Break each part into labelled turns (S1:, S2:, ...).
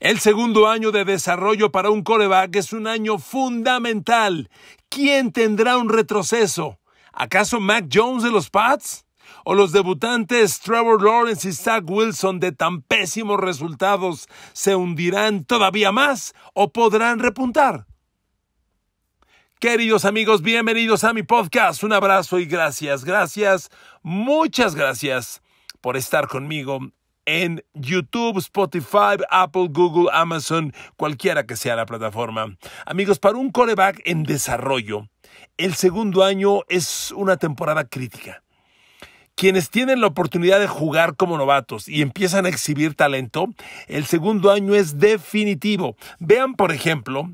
S1: El segundo año de desarrollo para un coreback es un año fundamental. ¿Quién tendrá un retroceso? ¿Acaso Mac Jones de los Pats? ¿O los debutantes Trevor Lawrence y Zach Wilson de tan pésimos resultados se hundirán todavía más o podrán repuntar? Queridos amigos, bienvenidos a mi podcast. Un abrazo y gracias, gracias, muchas gracias por estar conmigo en YouTube, Spotify, Apple, Google, Amazon, cualquiera que sea la plataforma. Amigos, para un coreback en desarrollo, el segundo año es una temporada crítica. Quienes tienen la oportunidad de jugar como novatos y empiezan a exhibir talento, el segundo año es definitivo. Vean, por ejemplo,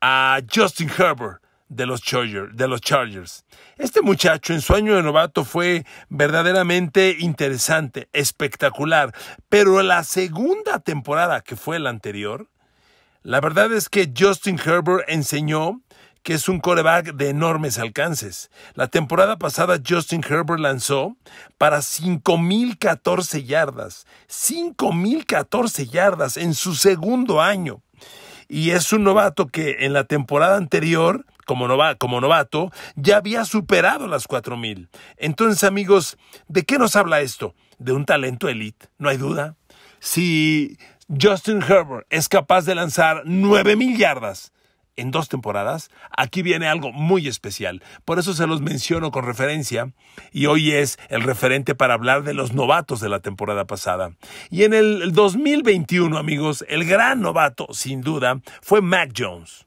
S1: a Justin Herbert de los, Chargers, de los Chargers. Este muchacho en su año de novato fue verdaderamente interesante, espectacular, pero la segunda temporada, que fue la anterior, la verdad es que Justin Herbert enseñó que es un coreback de enormes alcances. La temporada pasada Justin Herbert lanzó para 5.014 yardas, 5.014 yardas en su segundo año. Y es un novato que en la temporada anterior como, novato, ya había superado las 4.000. Entonces, amigos, ¿de qué nos habla esto? De un talento elite, no hay duda. Si Justin Herbert es capaz de lanzar 9.000 yardas en dos temporadas, aquí viene algo muy especial. Por eso se los menciono con referencia y hoy es el referente para hablar de los novatos de la temporada pasada. Y en el 2021, amigos, el gran novato, sin duda, fue Mac Jones.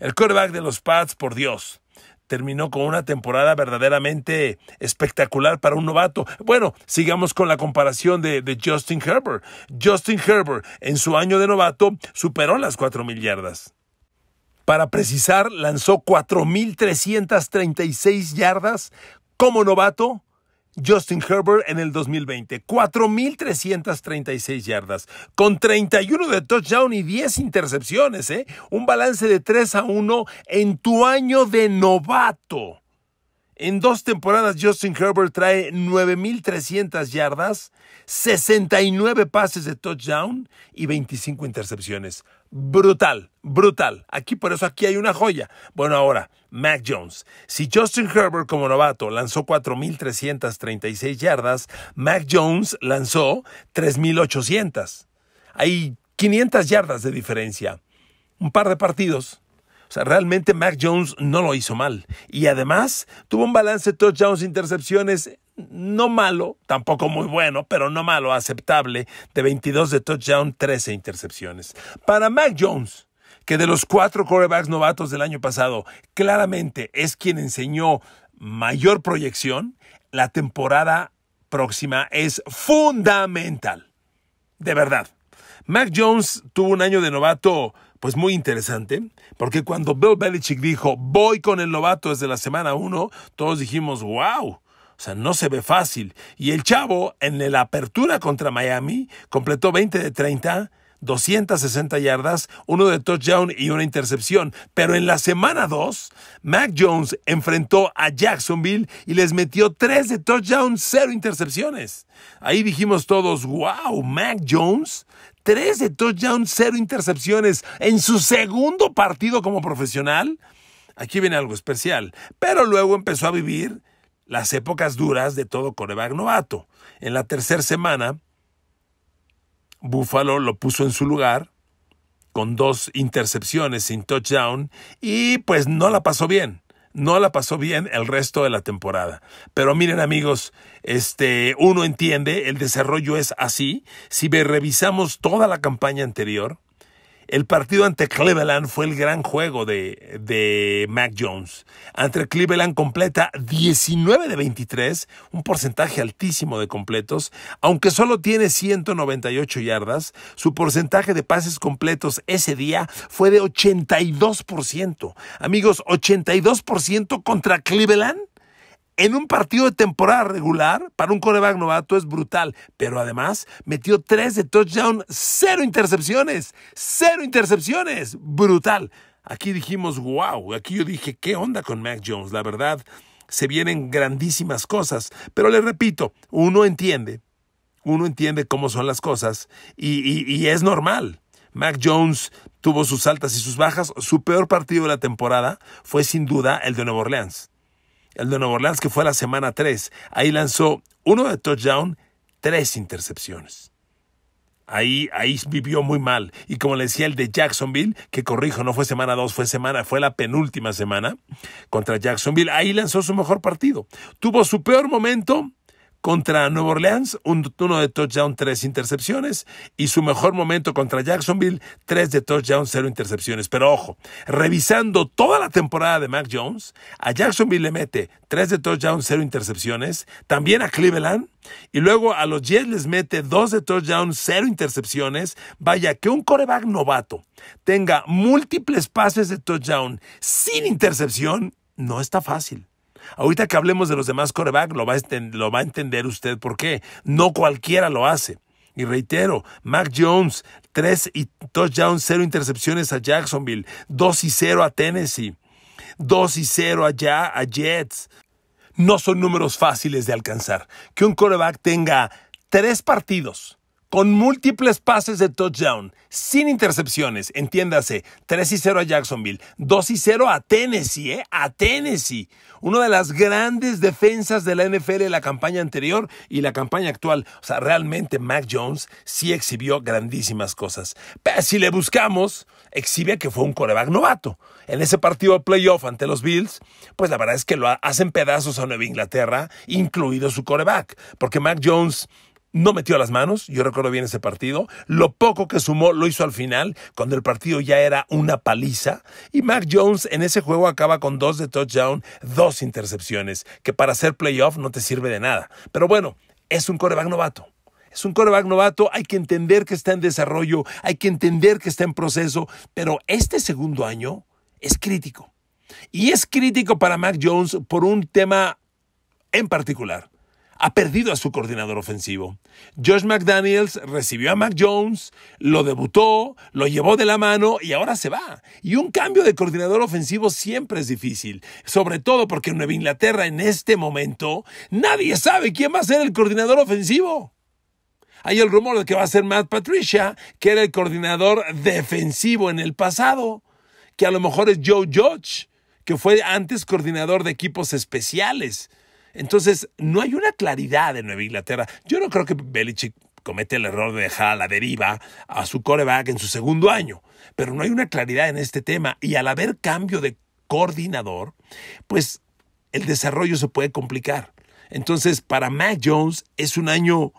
S1: El quarterback de los Pats, por Dios, terminó con una temporada verdaderamente espectacular para un novato. Bueno, sigamos con la comparación de, Justin Herbert. Justin Herbert, en su año de novato, superó las 4.000 yardas. Para precisar, lanzó 4.336 yardas como novato Justin Herbert en el 2020, 4.336 yardas, con 31 de touchdown y 10 intercepciones, ¿eh? un balance de 3 a 1 en tu año de novato. En dos temporadas Justin Herbert trae 9.300 yardas, 69 pases de touchdown y 25 intercepciones. Brutal, brutal. Aquí por eso aquí hay una joya. Bueno, ahora, Mac Jones. Si Justin Herbert como novato lanzó 4.336 yardas, Mac Jones lanzó 3.800. Hay 500 yardas de diferencia. Un par de partidos o sea, realmente Mac Jones no lo hizo mal. Y además tuvo un balance de touchdowns, e intercepciones no malo, tampoco muy bueno, pero no malo, aceptable, de 22 de touchdown, 13 intercepciones. Para Mac Jones, que de los cuatro quarterbacks novatos del año pasado, claramente es quien enseñó mayor proyección, la temporada próxima es fundamental. De verdad. Mac Jones tuvo un año de novato pues muy interesante, porque cuando Bill Belichick dijo, voy con el novato desde la semana 1, todos dijimos, wow. O sea, no se ve fácil. Y el chavo, en la apertura contra Miami, completó 20 de 30, 260 yardas, uno de touchdown y una intercepción. Pero en la semana 2, Mac Jones enfrentó a Jacksonville y les metió 3 de touchdown, cero intercepciones. Ahí dijimos todos, wow, Mac Jones de touchdowns, cero intercepciones en su segundo partido como profesional. Aquí viene algo especial. Pero luego empezó a vivir las épocas duras de todo coreback novato. En la tercera semana, Buffalo lo puso en su lugar con dos intercepciones sin touchdown y pues no la pasó bien no la pasó bien el resto de la temporada. Pero miren amigos, este, uno entiende, el desarrollo es así. Si revisamos toda la campaña anterior, el partido ante Cleveland fue el gran juego de, de Mac Jones. Ante Cleveland completa 19 de 23, un porcentaje altísimo de completos. Aunque solo tiene 198 yardas, su porcentaje de pases completos ese día fue de 82%. Amigos, 82% contra Cleveland en un partido de temporada regular para un coreback novato es brutal, pero además metió tres de touchdown, cero intercepciones, Cero intercepciones, brutal. Aquí dijimos, wow, aquí yo dije, ¿qué onda con Mac Jones? La verdad, se vienen grandísimas cosas, pero le repito, uno entiende, uno entiende cómo son las cosas y, es normal. Mac Jones tuvo sus altas y sus bajas, su peor partido de la temporada fue sin duda el de Nueva Orleans el de Nueva Orleans que fue la semana 3. Ahí lanzó uno de touchdown, tres intercepciones. Ahí, ahí vivió muy mal. Y como le decía el de Jacksonville, que corrijo, no fue semana 2, fue semana, fue la penúltima semana contra Jacksonville. Ahí lanzó su mejor partido. Tuvo su peor momento contra Nueva Orleans, un de touchdown, tres intercepciones. Y su mejor momento contra Jacksonville, tres de touchdown, cero intercepciones. Pero ojo, revisando toda la temporada de Mac Jones, a Jacksonville le mete tres de touchdown, cero intercepciones. También a Cleveland. Y luego a los Jets les mete dos de touchdown, cero intercepciones. Vaya, que un coreback novato tenga múltiples pases de touchdown sin intercepción, no está fácil. Ahorita que hablemos de los demás coreback, lo va, a lo va a entender usted por qué. No cualquiera lo hace. Y reitero, Mac Jones, 3 y touchdowns, 0 intercepciones a Jacksonville, 2 y 0 a Tennessee, 2 y 0 allá a Jets. No son números fáciles de alcanzar. Que un coreback tenga 3 partidos con múltiples pases de touchdown, sin intercepciones, entiéndase, 3 y 0 a Jacksonville, 2 y 0 a Tennessee, ¿eh? a Tennessee, una de las grandes defensas de la NFL en la campaña anterior y la campaña actual. O sea, realmente Mac Jones sí exhibió grandísimas cosas. Pero si le buscamos, exhibe que fue un coreback novato. En ese partido de playoff ante los Bills, pues la verdad es que lo hacen pedazos a Nueva Inglaterra, incluido su coreback, porque Mac Jones no metió las manos, yo recuerdo bien ese partido, lo poco que sumó lo hizo al final, cuando el partido ya era una paliza, y Mac Jones en ese juego acaba con dos de touchdown, dos intercepciones, que para hacer playoff no te sirve de nada. Pero bueno, es un coreback novato. Es un coreback novato, hay que entender que está en desarrollo, hay que entender que está en proceso, pero este segundo año es crítico. Y es crítico para Mac Jones por un tema en particular ha perdido a su coordinador ofensivo. Josh McDaniels recibió a Mac Jones, lo debutó, lo llevó de la mano y ahora se va. Y un cambio de coordinador ofensivo siempre es difícil, sobre todo porque en Nueva Inglaterra en este momento nadie sabe quién va a ser el coordinador ofensivo. Hay el rumor de que va a ser Matt Patricia, que era el coordinador defensivo en el pasado, que a lo mejor es Joe Judge, que fue antes coordinador de equipos especiales entonces, no hay una claridad en Nueva Inglaterra. Yo no creo que Belichick comete el error de dejar a la deriva a su coreback en su segundo año, pero no hay una claridad en este tema. Y al haber cambio de coordinador, pues el desarrollo se puede complicar. Entonces, para Mac Jones es un año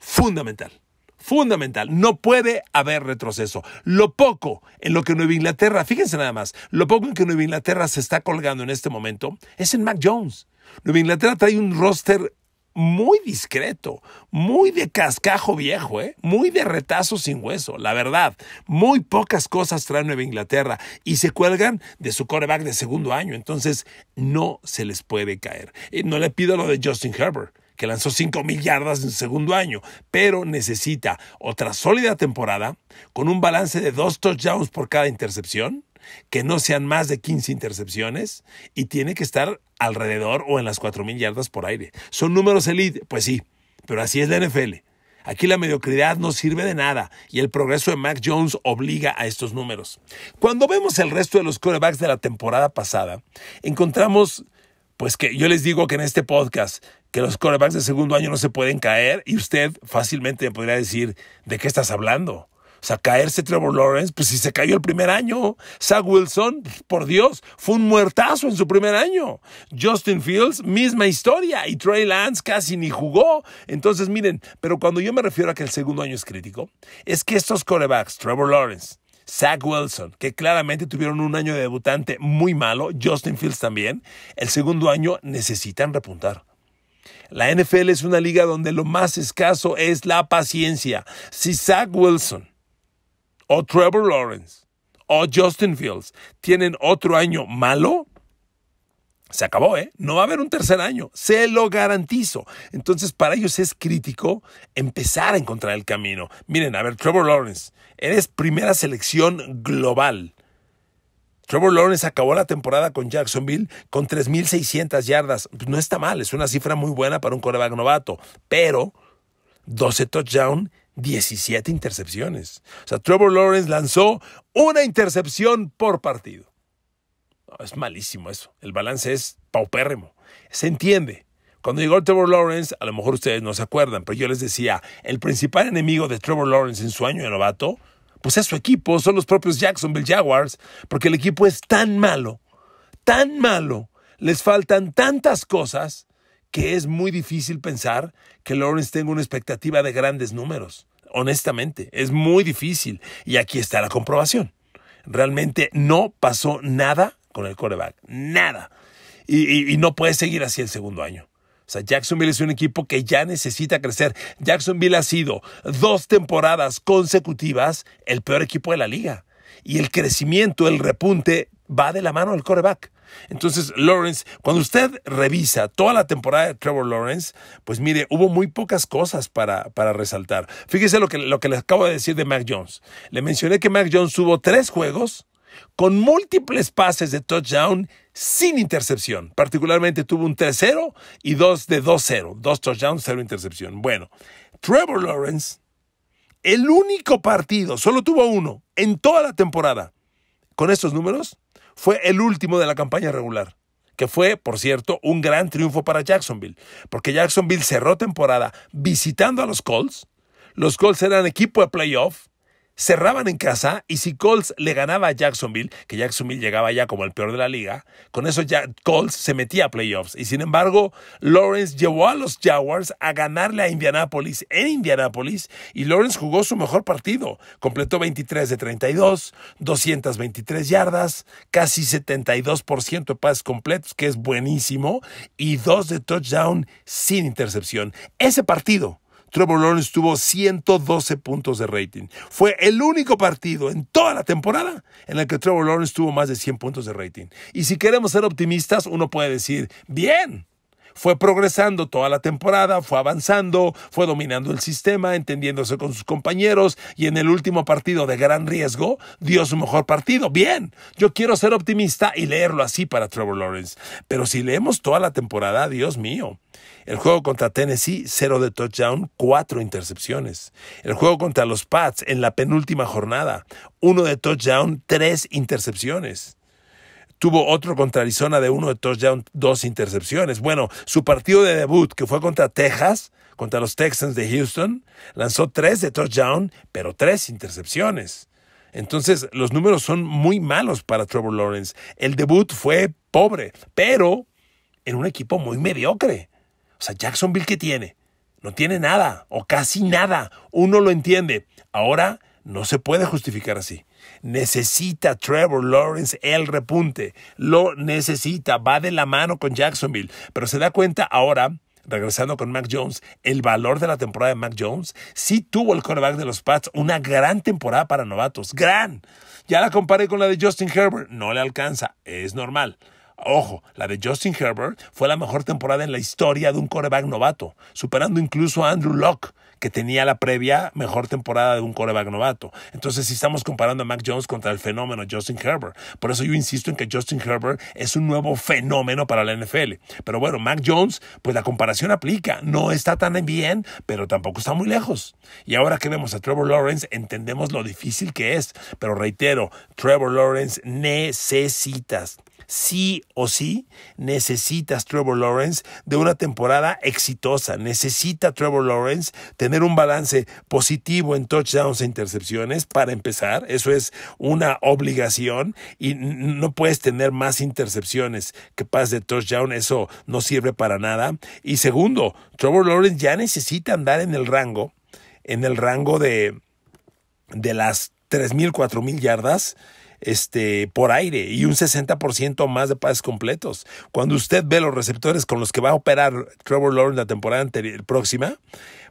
S1: fundamental. Fundamental. No puede haber retroceso. Lo poco en lo que Nueva Inglaterra, fíjense nada más, lo poco en que Nueva Inglaterra se está colgando en este momento es en Mac Jones. Nueva Inglaterra trae un roster muy discreto, muy de cascajo viejo, ¿eh? muy de retazo sin hueso, la verdad. Muy pocas cosas trae Nueva Inglaterra y se cuelgan de su coreback de segundo año, entonces no se les puede caer. Eh, no le pido lo de Justin Herbert que lanzó 5 mil yardas en segundo año, pero necesita otra sólida temporada con un balance de dos touchdowns por cada intercepción, que no sean más de 15 intercepciones y tiene que estar alrededor o en las 4.000 yardas por aire. ¿Son números elite? Pues sí, pero así es la NFL. Aquí la mediocridad no sirve de nada y el progreso de Mac Jones obliga a estos números. Cuando vemos el resto de los quarterbacks de la temporada pasada, encontramos, pues que yo les digo que en este podcast, que los quarterbacks de segundo año no se pueden caer y usted fácilmente podría decir, ¿de qué estás hablando? O sea, caerse Trevor Lawrence, pues si se cayó el primer año. Zach Wilson, por Dios, fue un muertazo en su primer año. Justin Fields, misma historia. Y Trey Lance casi ni jugó. Entonces, miren, pero cuando yo me refiero a que el segundo año es crítico, es que estos corebacks, Trevor Lawrence, Zach Wilson, que claramente tuvieron un año de debutante muy malo, Justin Fields también, el segundo año necesitan repuntar. La NFL es una liga donde lo más escaso es la paciencia. Si Zach Wilson o Trevor Lawrence o Justin Fields tienen otro año malo, se acabó, ¿eh? No va a haber un tercer año, se lo garantizo. Entonces, para ellos es crítico empezar a encontrar el camino. Miren, a ver, Trevor Lawrence, eres primera selección global. Trevor Lawrence acabó la temporada con Jacksonville con 3.600 yardas. No está mal, es una cifra muy buena para un coreback novato, pero 12 touchdowns 17 intercepciones. O sea, Trevor Lawrence lanzó una intercepción por partido. Es malísimo eso. El balance es paupérrimo. Se entiende. Cuando llegó Trevor Lawrence, a lo mejor ustedes no se acuerdan, pero yo les decía, el principal enemigo de Trevor Lawrence en su año de novato, pues es su equipo, son los propios Jacksonville Jaguars, porque el equipo es tan malo, tan malo, les faltan tantas cosas que es muy difícil pensar que Lawrence tenga una expectativa de grandes números. Honestamente, es muy difícil. Y aquí está la comprobación. Realmente no pasó nada con el coreback. Nada. Y, no puede seguir así el segundo año. O sea, Jacksonville es un equipo que ya necesita crecer. Jacksonville ha sido dos temporadas consecutivas el peor equipo de la liga. Y el crecimiento, el repunte, va de la mano del coreback. Entonces, Lawrence, cuando usted revisa toda la temporada de Trevor Lawrence, pues mire, hubo muy pocas cosas para, para resaltar. Fíjese lo que, lo que acabo de decir de Mac Jones. Le mencioné que Mac Jones tuvo tres juegos con múltiples pases de touchdown sin intercepción. Particularmente tuvo un 3-0 y dos de 2-0. Dos touchdowns, cero intercepción. Bueno, Trevor Lawrence, el único partido, solo tuvo uno en toda la temporada. Con estos números, fue el último de la campaña regular, que fue, por cierto, un gran triunfo para Jacksonville, porque Jacksonville cerró temporada visitando a los Colts. Los Colts eran equipo de playoff cerraban en casa y si Colts le ganaba a Jacksonville, que Jacksonville llegaba ya como el peor de la liga, con eso ya Colts se metía a playoffs. Y sin embargo, Lawrence llevó a los Jaguars a ganarle a Indianapolis en Indianapolis y Lawrence jugó su mejor partido. Completó 23 de 32, 223 yardas, casi 72% de pases completos, que es buenísimo, y dos de touchdown sin intercepción. Ese partido Trevor Lawrence tuvo 112 puntos de rating. Fue el único partido en toda la temporada en el que Trevor Lawrence tuvo más de 100 puntos de rating. Y si queremos ser optimistas, uno puede decir, bien, fue progresando toda la temporada, fue avanzando, fue dominando el sistema, entendiéndose con sus compañeros y en el último partido de gran riesgo dio su mejor partido. Bien, yo quiero ser optimista y leerlo así para Trevor Lawrence. Pero si leemos toda la temporada, Dios mío. El juego contra Tennessee, cero de touchdown, cuatro intercepciones. El juego contra los Pats en la penúltima jornada, uno de touchdown, tres intercepciones tuvo otro contra Arizona de uno de touchdown, dos intercepciones. Bueno, su partido de debut, que fue contra Texas, contra los Texans de Houston, lanzó tres de touchdown, pero tres intercepciones. Entonces, los números son muy malos para Trevor Lawrence. El debut fue pobre, pero en un equipo muy mediocre. O sea, Jacksonville, ¿qué tiene? No tiene nada, o casi nada. Uno lo entiende. Ahora no se puede justificar así. Necesita Trevor Lawrence el repunte. Lo necesita. Va de la mano con Jacksonville. Pero se da cuenta ahora regresando con Mac Jones, el valor de la temporada de Mac Jones, sí tuvo el quarterback de los Pats una gran temporada para novatos, gran. Ya la comparé con la de Justin Herbert, no le alcanza, es normal. Ojo, la de Justin Herbert fue la mejor temporada en la historia de un coreback novato, superando incluso a Andrew Locke que tenía la previa mejor temporada de un coreback novato. Entonces, si estamos comparando a Mac Jones contra el fenómeno Justin Herbert, por eso yo insisto en que Justin Herbert es un nuevo fenómeno para la NFL. Pero bueno, Mac Jones, pues la comparación aplica. No está tan bien, pero tampoco está muy lejos. Y ahora que vemos a Trevor Lawrence, entendemos lo difícil que es. Pero reitero, Trevor Lawrence necesitas sí o sí necesitas Trevor Lawrence de una temporada exitosa. Necesita Trevor Lawrence tener un balance positivo en touchdowns e intercepciones para empezar. Eso es una obligación y no puedes tener más intercepciones que pases de touchdown. Eso no sirve para nada. Y segundo, Trevor Lawrence ya necesita andar en el rango, en el rango de, de las 3.000, 4.000 yardas este, por aire y un 60% más de pases completos. Cuando usted ve los receptores con los que va a operar Trevor Lawrence la temporada próxima,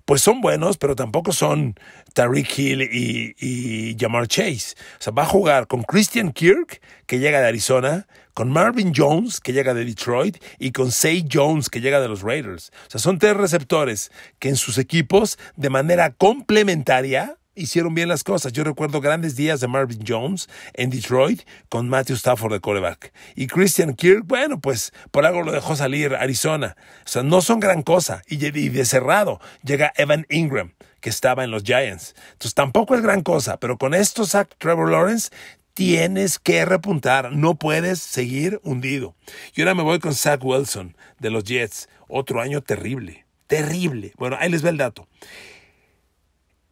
S1: pues son buenos, pero tampoco son Tariq Hill y, y Jamar Chase. O sea, va a jugar con Christian Kirk, que llega de Arizona, con Marvin Jones, que llega de Detroit, y con Say Jones, que llega de los Raiders. O sea, son tres receptores que en sus equipos, de manera complementaria, hicieron bien las cosas. Yo recuerdo grandes días de Marvin Jones en Detroit con Matthew Stafford de coreback. Y Christian Kirk, bueno, pues por algo lo dejó salir Arizona. O sea, no son gran cosa. Y de cerrado llega Evan Ingram, que estaba en los Giants. Entonces tampoco es gran cosa, pero con esto, Zach Trevor Lawrence tienes que repuntar, no puedes seguir hundido. Y ahora me voy con Zach Wilson de los Jets, otro año terrible, terrible. Bueno, ahí les ve el dato.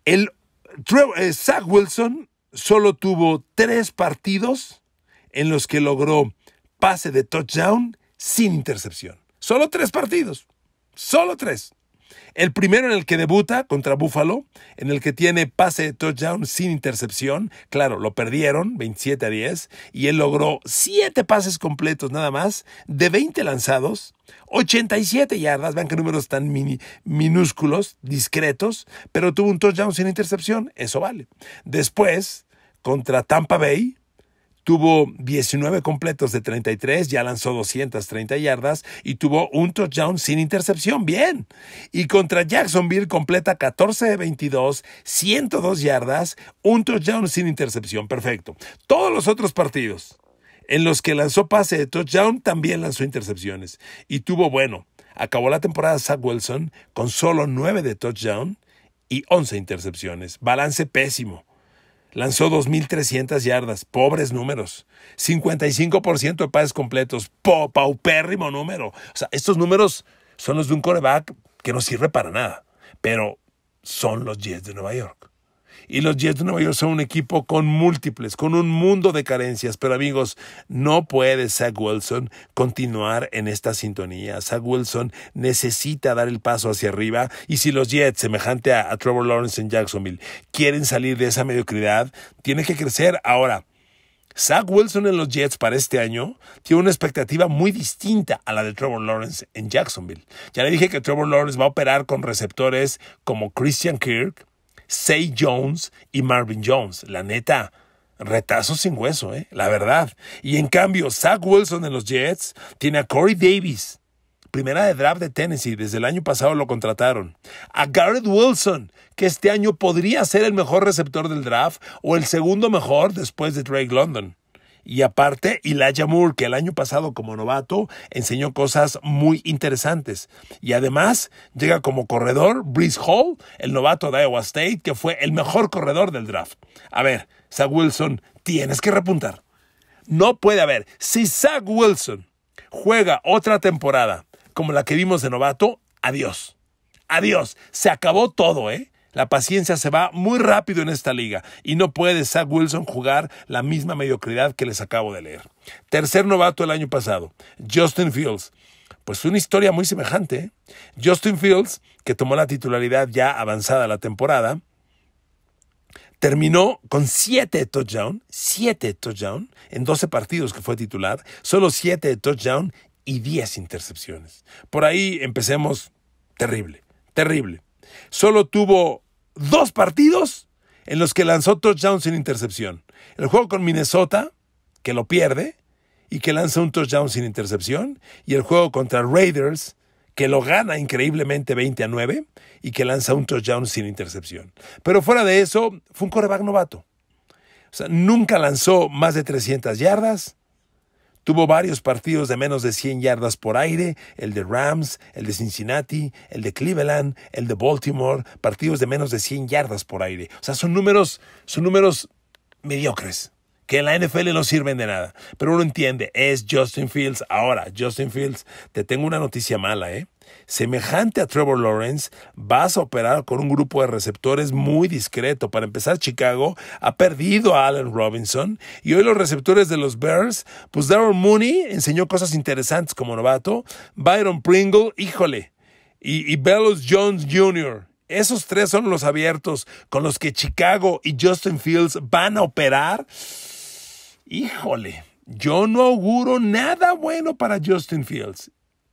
S1: El eh, Zach Wilson solo tuvo tres partidos en los que logró pase de touchdown sin intercepción. Solo tres partidos. Solo tres. El primero en el que debuta contra Buffalo, en el que tiene pase de touchdown sin intercepción. Claro, lo perdieron 27 a 10 y él logró 7 pases completos nada más de 20 lanzados. 87 yardas, vean qué números tan minúsculos, discretos, pero tuvo un touchdown sin intercepción, eso vale. Después, contra Tampa Bay, tuvo 19 completos de 33, ya lanzó 230 yardas y tuvo un touchdown sin intercepción. Bien. Y contra Jacksonville completa 14 de 22, 102 yardas, un touchdown sin intercepción. Perfecto. Todos los otros partidos en los que lanzó pase de touchdown también lanzó intercepciones. Y tuvo bueno. Acabó la temporada Zach Wilson con solo 9 de touchdown y 11 intercepciones. Balance pésimo lanzó 2.300 yardas, pobres números. 55% de pases completos, po, paupérrimo número. O sea, estos números son los de un coreback que no sirve para nada, pero son los Jets de Nueva York. Y los Jets de Nueva York son un equipo con múltiples, con un mundo de carencias. Pero amigos, no puede Zach Wilson continuar en esta sintonía. Zach Wilson necesita dar el paso hacia arriba. Y si los Jets, semejante a, Trevor Lawrence en Jacksonville, quieren salir de esa mediocridad, tiene que crecer ahora. Zach Wilson en los Jets para este año tiene una expectativa muy distinta a la de Trevor Lawrence en Jacksonville. Ya le dije que Trevor Lawrence va a operar con receptores como Christian Kirk, Say Jones y Marvin Jones. La neta, retazo sin hueso, ¿eh? la verdad. Y en cambio, Zach Wilson en los Jets tiene a Corey Davis, primera de draft de Tennessee, desde el año pasado lo contrataron. A Garrett Wilson, que este año podría ser el mejor receptor del draft o el segundo mejor después de Drake London. Y aparte, Elijah Moore, que el año pasado como novato enseñó cosas muy interesantes. Y además, llega como corredor brice Hall, el novato de Iowa State, que fue el mejor corredor del draft. A ver, Zach Wilson, tienes que repuntar. No puede haber. Si Zach Wilson juega otra temporada como la que vimos de novato, adiós. Adiós. Se acabó todo, ¿eh? La paciencia se va muy rápido en esta liga y no puede Zach Wilson jugar la misma mediocridad que les acabo de leer. Tercer novato el año pasado, Justin Fields. Pues una historia muy semejante. ¿eh? Justin Fields, que tomó la titularidad ya avanzada la temporada, terminó con 7 touchdowns, 7 touchdowns en 12 partidos que fue titular, solo 7 touchdowns y 10 intercepciones. Por ahí empecemos terrible, terrible solo tuvo dos partidos en los que lanzó touchdown sin intercepción. El juego con Minnesota, que lo pierde y que lanza un touchdown sin intercepción, y el juego contra Raiders, que lo gana increíblemente 20 a 9 y que lanza un touchdown sin intercepción. Pero fuera de eso, fue un coreback novato. O sea, nunca lanzó más de 300 yardas, Tuvo varios partidos de menos de 100 yardas por aire, el de Rams, el de Cincinnati, el de Cleveland, el de Baltimore, partidos de menos de 100 yardas por aire. O sea, son números, son números mediocres, que en la NFL no sirven de nada. Pero uno entiende, es Justin Fields. Ahora, Justin Fields, te tengo una noticia mala, ¿eh? Semejante a Trevor Lawrence, vas a operar con un grupo de receptores muy discreto. Para empezar, Chicago ha perdido a Allen Robinson y hoy los receptores de los Bears, pues Darren Mooney enseñó cosas interesantes como novato, Byron Pringle, híjole, y, y Jones Jr. Esos tres son los abiertos con los que Chicago y Justin Fields van a operar. Híjole, yo no auguro nada bueno para Justin Fields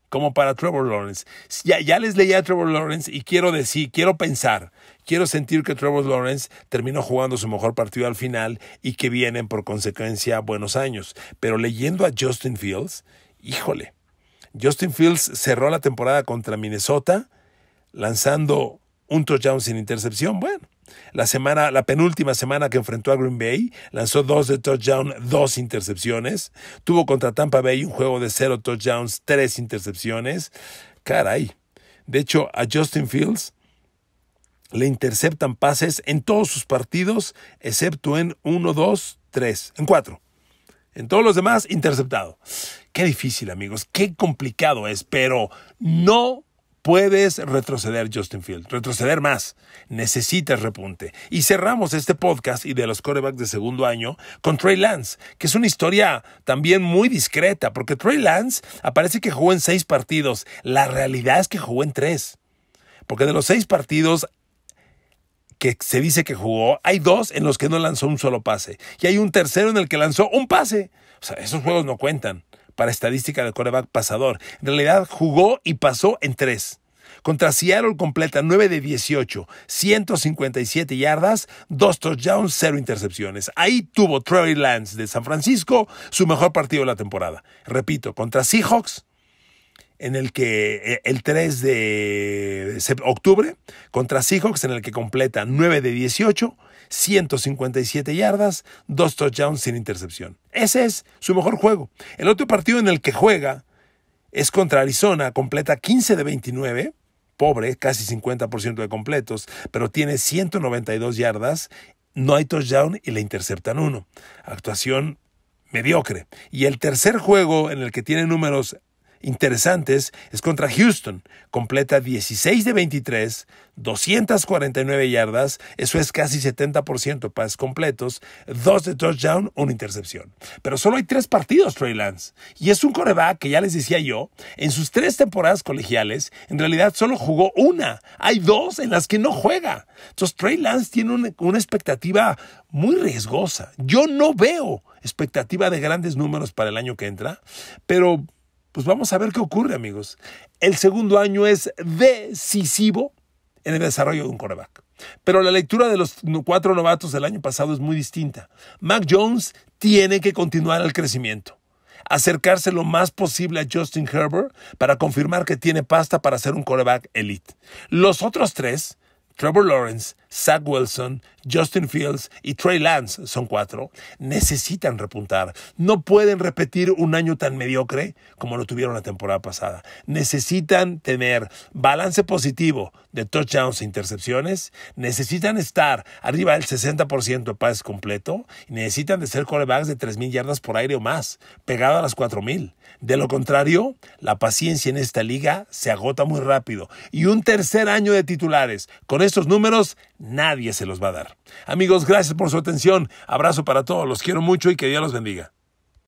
S1: como para Trevor Lawrence. Ya, les leía a Trevor Lawrence y quiero decir, quiero pensar, quiero sentir que Trevor Lawrence terminó jugando su mejor partido al final y que vienen por consecuencia buenos años. Pero leyendo a Justin Fields, híjole, Justin Fields cerró la temporada contra Minnesota lanzando un touchdown sin intercepción. Bueno, la semana, la penúltima semana que enfrentó a Green Bay, lanzó dos de touchdown, dos intercepciones. Tuvo contra Tampa Bay un juego de cero touchdowns, tres intercepciones. Caray. De hecho, a Justin Fields le interceptan pases en todos sus partidos, excepto en uno, dos, tres, en cuatro. En todos los demás, interceptado. Qué difícil, amigos, qué complicado es, pero no Puedes retroceder, Justin Field, retroceder más. Necesitas repunte. Y cerramos este podcast y de los corebacks de segundo año con Trey Lance, que es una historia también muy discreta, porque Trey Lance aparece que jugó en seis partidos. La realidad es que jugó en tres. Porque de los seis partidos que se dice que jugó, hay dos en los que no lanzó un solo pase. Y hay un tercero en el que lanzó un pase. O sea, esos juegos no cuentan para estadística del coreback pasador. En realidad jugó y pasó en tres. Contra Seattle completa 9 de 18, 157 yardas, dos touchdowns, 0 intercepciones. Ahí tuvo Trevor Lance de San Francisco su mejor partido de la temporada. Repito, contra Seahawks, en el que eh, el 3 de octubre, contra Seahawks, en el que completa 9 de 18, 157 yardas, dos touchdowns sin intercepción. Ese es su mejor juego. El otro partido en el que juega es contra Arizona, completa 15 de 29, pobre, casi 50% de completos, pero tiene 192 yardas, no hay touchdown y le interceptan uno. Actuación mediocre. Y el tercer juego en el que tiene números interesantes es contra Houston. Completa 16 de 23, 249 yardas, eso es casi 70% pases completos, dos de touchdown, una intercepción. Pero solo hay tres partidos, Trey Lance. Y es un coreback que ya les decía yo, en sus tres temporadas colegiales, en realidad solo jugó una. Hay dos en las que no juega. Entonces, Trey Lance tiene una, una expectativa muy riesgosa. Yo no veo expectativa de grandes números para el año que entra, pero pues vamos a ver qué ocurre, amigos. El segundo año es decisivo en el desarrollo de un coreback. Pero la lectura de los cuatro novatos del año pasado es muy distinta. Mac Jones tiene que continuar el crecimiento acercarse lo más posible a Justin Herbert para confirmar que tiene pasta para ser un coreback elite. Los otros tres, Trevor Lawrence, Zach Wilson, Justin Fields y Trey Lance, son cuatro, necesitan repuntar. No pueden repetir un año tan mediocre como lo tuvieron la temporada pasada. Necesitan tener balance positivo de touchdowns e intercepciones. Necesitan estar arriba del 60% de pases completo. necesitan de ser corebacks de 3.000 yardas por aire o más, pegado a las 4.000. De lo contrario, la paciencia en esta liga se agota muy rápido. Y un tercer año de titulares con estos números nadie se los va a dar. Amigos, gracias por su atención. Abrazo para todos, los quiero mucho y que Dios los bendiga.